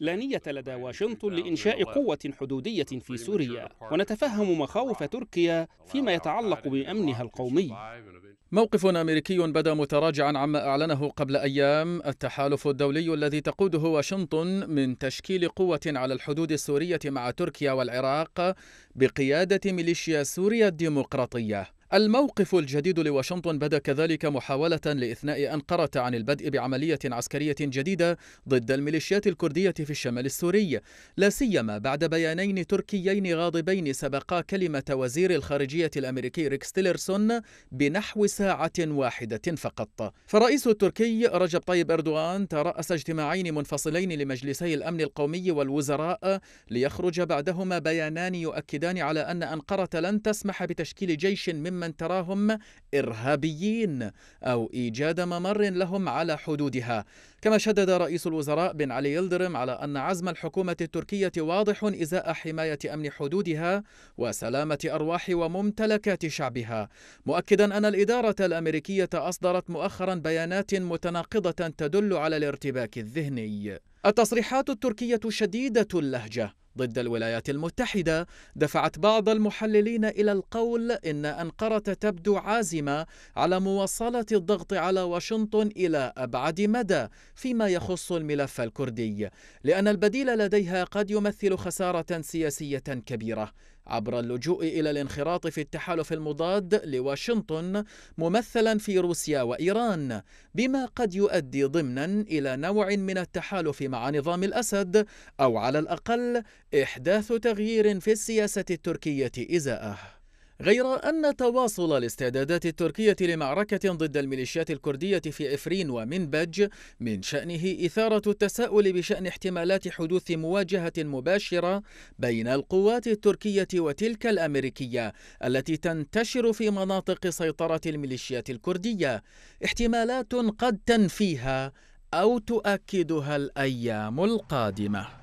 لا نية لدى واشنطن لإنشاء قوة حدودية في سوريا ونتفهم مخاوف تركيا فيما يتعلق بأمنها القومي موقف أمريكي بدا متراجعا عما أعلنه قبل أيام التحالف الدولي الذي تقوده واشنطن من تشكيل قوة على الحدود السورية مع تركيا والعراق بقيادة ميليشيا سوريا الديمقراطية الموقف الجديد لواشنطن بدا كذلك محاولة لإثناء أنقرة عن البدء بعملية عسكرية جديدة ضد الميليشيات الكردية في الشمال السوري لا سيما بعد بيانين تركيين غاضبين سبقا كلمة وزير الخارجية الأمريكي ريكس تيلرسون بنحو ساعة واحدة فقط فالرئيس التركي رجب طيب أردوغان ترأس اجتماعين منفصلين لمجلسي الأمن القومي والوزراء ليخرج بعدهما بيانان يؤكدان على أن أنقرة لن تسمح بتشكيل جيش مما ممن تراهم إرهابيين أو إيجاد ممر لهم على حدودها كما شدد رئيس الوزراء بن علي يلدرم على أن عزم الحكومة التركية واضح إزاء حماية أمن حدودها وسلامة أرواح وممتلكات شعبها مؤكدا أن الإدارة الأمريكية أصدرت مؤخرا بيانات متناقضة تدل على الارتباك الذهني التصريحات التركية شديدة اللهجة ضد الولايات المتحدة دفعت بعض المحللين إلى القول إن أنقرة تبدو عازمة على مواصلة الضغط على واشنطن إلى أبعد مدى فيما يخص الملف الكردي لأن البديل لديها قد يمثل خسارة سياسية كبيرة عبر اللجوء إلى الانخراط في التحالف المضاد لواشنطن ممثلا في روسيا وإيران بما قد يؤدي ضمنا إلى نوع من التحالف مع نظام الأسد أو على الأقل إحداث تغيير في السياسة التركية إزاءه غير أن تواصل الاستعدادات التركية لمعركة ضد الميليشيات الكردية في إفرين ومنبج من شأنه إثارة التساؤل بشأن احتمالات حدوث مواجهة مباشرة بين القوات التركية وتلك الأمريكية التي تنتشر في مناطق سيطرة الميليشيات الكردية احتمالات قد تنفيها أو تؤكدها الأيام القادمة